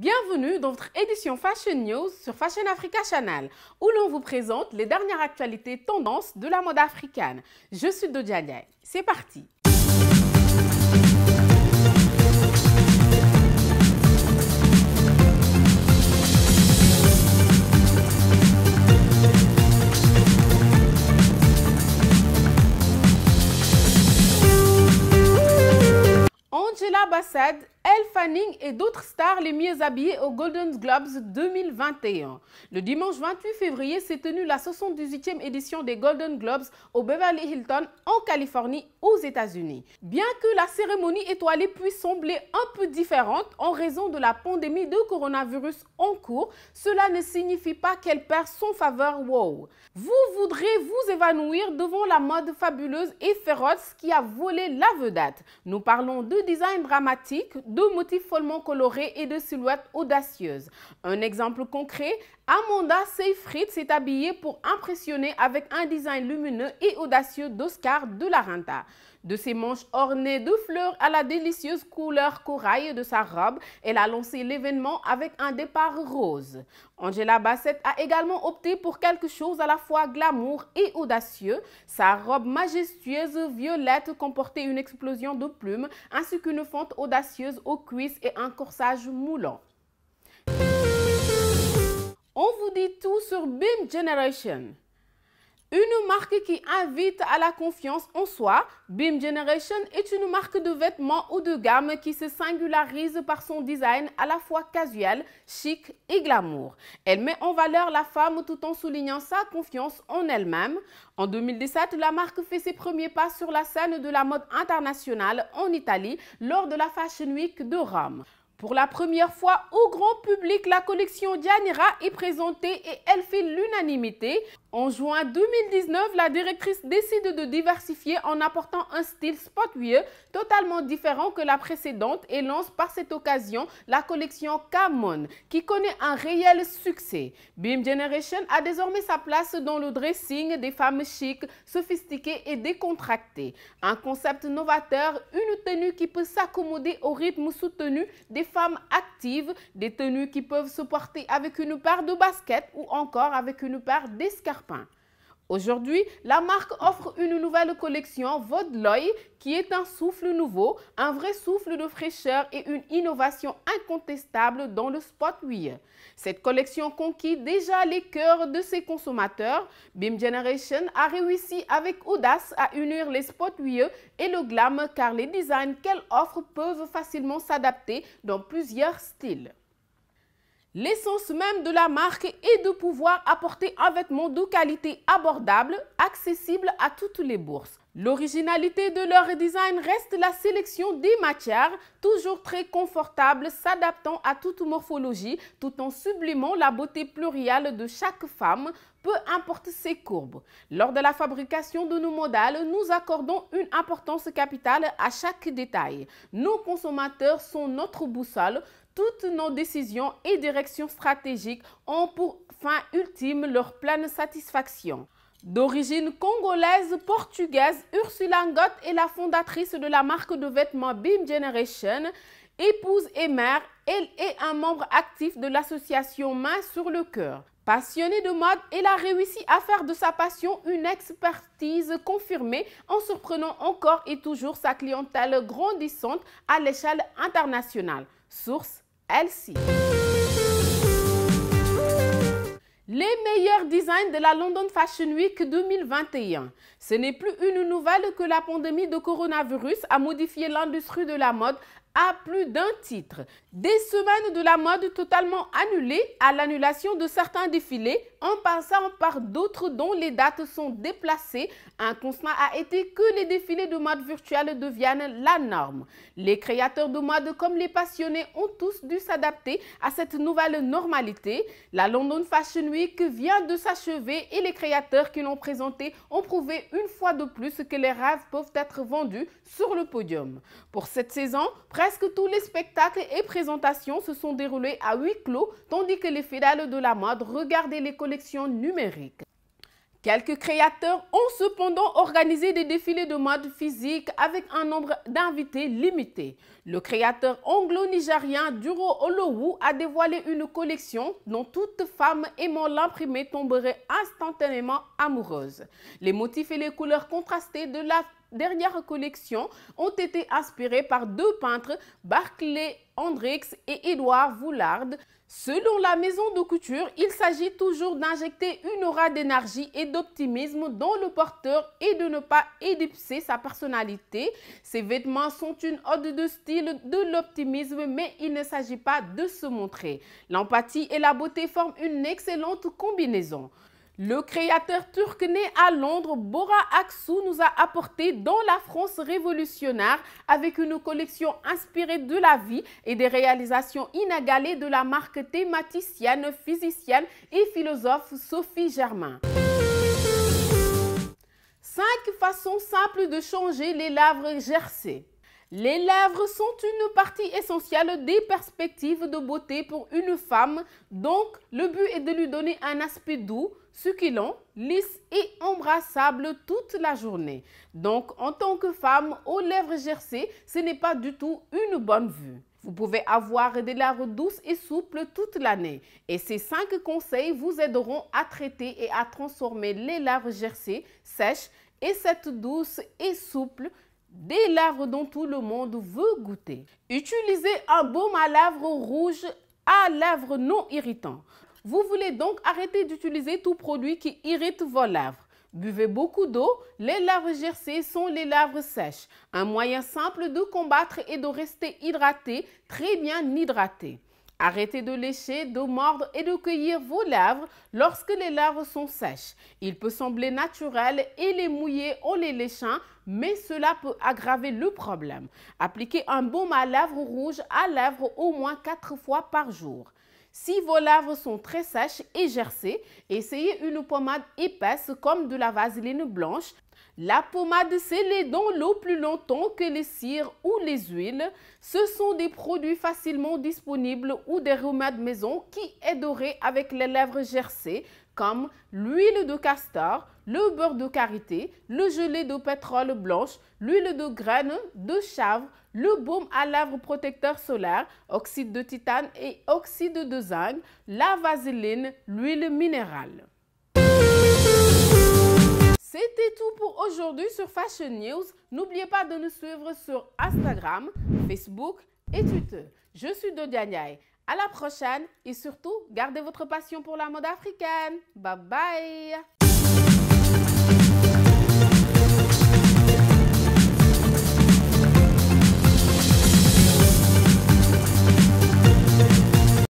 Bienvenue dans votre édition Fashion News sur Fashion Africa Channel, où l'on vous présente les dernières actualités tendances de la mode africaine. Je suis Dodia C'est parti Angela Bassad elle Fanning et d'autres stars les mieux habillées aux Golden Globes 2021. Le dimanche 28 février s'est tenue la 78e édition des Golden Globes au Beverly Hilton en Californie aux États-Unis. Bien que la cérémonie étoilée puisse sembler un peu différente en raison de la pandémie de coronavirus en cours, cela ne signifie pas qu'elle perd son faveur wow. Vous voudrez vous évanouir devant la mode fabuleuse et féroce qui a volé la vedette. Nous parlons de design dramatique, de motifs follement colorés et de silhouettes audacieuses. Un exemple concret, Amanda Seyfried s'est habillée pour impressionner avec un design lumineux et audacieux d'Oscar de la Renta. De ses manches ornées de fleurs à la délicieuse couleur corail de sa robe, elle a lancé l'événement avec un départ rose. Angela Bassett a également opté pour quelque chose à la fois glamour et audacieux. Sa robe majestueuse violette comportait une explosion de plumes ainsi qu'une fente audacieuse aux cuisses et un corsage moulant. On vous dit tout sur Beam Generation. Une marque qui invite à la confiance en soi, Beam Generation est une marque de vêtements ou de gamme qui se singularise par son design à la fois casual, chic et glamour. Elle met en valeur la femme tout en soulignant sa confiance en elle-même. En 2017, la marque fait ses premiers pas sur la scène de la mode internationale en Italie lors de la Fashion Week de Rome. Pour la première fois au grand public, la collection Dianira est présentée et elle fait l'unanimité. En juin 2019, la directrice décide de diversifier en apportant un style spotwear totalement différent que la précédente et lance par cette occasion la collection Camon, qui connaît un réel succès. Beam Generation a désormais sa place dans le dressing des femmes chic, sophistiquées et décontractées. Un concept novateur, une tenue qui peut s'accommoder au rythme soutenu des femmes actives, des tenues qui peuvent se porter avec une paire de baskets ou encore avec une paire d'escarpins. Aujourd'hui, la marque offre une nouvelle collection Vaudeloy qui est un souffle nouveau, un vrai souffle de fraîcheur et une innovation incontestable dans le spotwear. Cette collection conquit déjà les cœurs de ses consommateurs. Beam Generation a réussi avec audace à unir les spotwear et le glam car les designs qu'elle offre peuvent facilement s'adapter dans plusieurs styles. L'essence même de la marque est de pouvoir apporter un vêtement de qualité abordable, accessible à toutes les bourses. L'originalité de leur design reste la sélection des matières, toujours très confortables, s'adaptant à toute morphologie, tout en sublimant la beauté plurielle de chaque femme, peu importe ses courbes. Lors de la fabrication de nos modèles, nous accordons une importance capitale à chaque détail. Nos consommateurs sont notre boussole, toutes nos décisions et directions stratégiques ont pour fin ultime leur pleine satisfaction. D'origine congolaise, portugaise, Ursula Ngott est la fondatrice de la marque de vêtements Beam Generation. Épouse et mère, elle est un membre actif de l'association Main sur le cœur. Passionnée de mode, elle a réussi à faire de sa passion une expertise confirmée en surprenant encore et toujours sa clientèle grandissante à l'échelle internationale. Source les meilleurs designs de la London Fashion Week 2021. Ce n'est plus une nouvelle que la pandémie de coronavirus a modifié l'industrie de la mode plus d'un titre. Des semaines de la mode totalement annulées à l'annulation de certains défilés, en passant par d'autres dont les dates sont déplacées. Un constat a été que les défilés de mode virtuelle deviennent la norme. Les créateurs de mode comme les passionnés ont tous dû s'adapter à cette nouvelle normalité. La London Fashion Week vient de s'achever et les créateurs qui l'ont présenté ont prouvé une fois de plus que les rêves peuvent être vendus sur le podium. Pour cette saison, presque Presque tous les spectacles et présentations se sont déroulés à huis clos, tandis que les fédales de la mode regardaient les collections numériques. Quelques créateurs ont cependant organisé des défilés de mode physique avec un nombre d'invités limité. Le créateur anglo-nigérien Duro Olowu a dévoilé une collection dont toute femme aimant l'imprimé tomberait instantanément amoureuse. Les motifs et les couleurs contrastées de la dernières collections ont été inspirées par deux peintres, Barclay Hendrix et Édouard Voulard. Selon la maison de couture, il s'agit toujours d'injecter une aura d'énergie et d'optimisme dans le porteur et de ne pas édipser sa personnalité. Ces vêtements sont une ode de style, de l'optimisme, mais il ne s'agit pas de se montrer. L'empathie et la beauté forment une excellente combinaison. Le créateur turc né à Londres, Bora Aksu, nous a apporté dans la France révolutionnaire avec une collection inspirée de la vie et des réalisations inégalées de la marque thématicienne, physicienne et philosophe Sophie Germain. 5 façons simples de changer les lèvres gercées. Les lèvres sont une partie essentielle des perspectives de beauté pour une femme, donc le but est de lui donner un aspect doux, succulent, lisse et embrassable toute la journée. Donc en tant que femme aux lèvres gercées, ce n'est pas du tout une bonne vue. Vous pouvez avoir des lèvres douces et souples toute l'année. Et ces 5 conseils vous aideront à traiter et à transformer les lèvres gercées, sèches et cette douce et souple des lèvres dont tout le monde veut goûter. Utilisez un baume à lèvres rouge à lèvres non irritant. Vous voulez donc arrêter d'utiliser tout produit qui irrite vos lèvres. Buvez beaucoup d'eau, les lèvres gercées sont les lèvres sèches. Un moyen simple de combattre et de rester hydraté, très bien hydraté. Arrêtez de lécher, de mordre et de cueillir vos lèvres lorsque les lèvres sont sèches. Il peut sembler naturel et les mouiller en les léchant, mais cela peut aggraver le problème. Appliquez un baume à lèvres rouge à lèvres au moins 4 fois par jour. Si vos lèvres sont très sèches et gercées, essayez une pommade épaisse comme de la vaseline blanche la pommade scellée dans l'eau plus longtemps que les cires ou les huiles, ce sont des produits facilement disponibles ou des remèdes maison qui est doré avec les lèvres gercées comme l'huile de castor, le beurre de karité, le gelé de pétrole blanche, l'huile de graines, de chavre, le baume à lèvres protecteur solaire, oxyde de titane et oxyde de zinc, la vaseline, l'huile minérale. C'était tout pour aujourd'hui sur Fashion News. N'oubliez pas de nous suivre sur Instagram, Facebook et Twitter. Je suis Dodia À la prochaine et surtout, gardez votre passion pour la mode africaine. Bye bye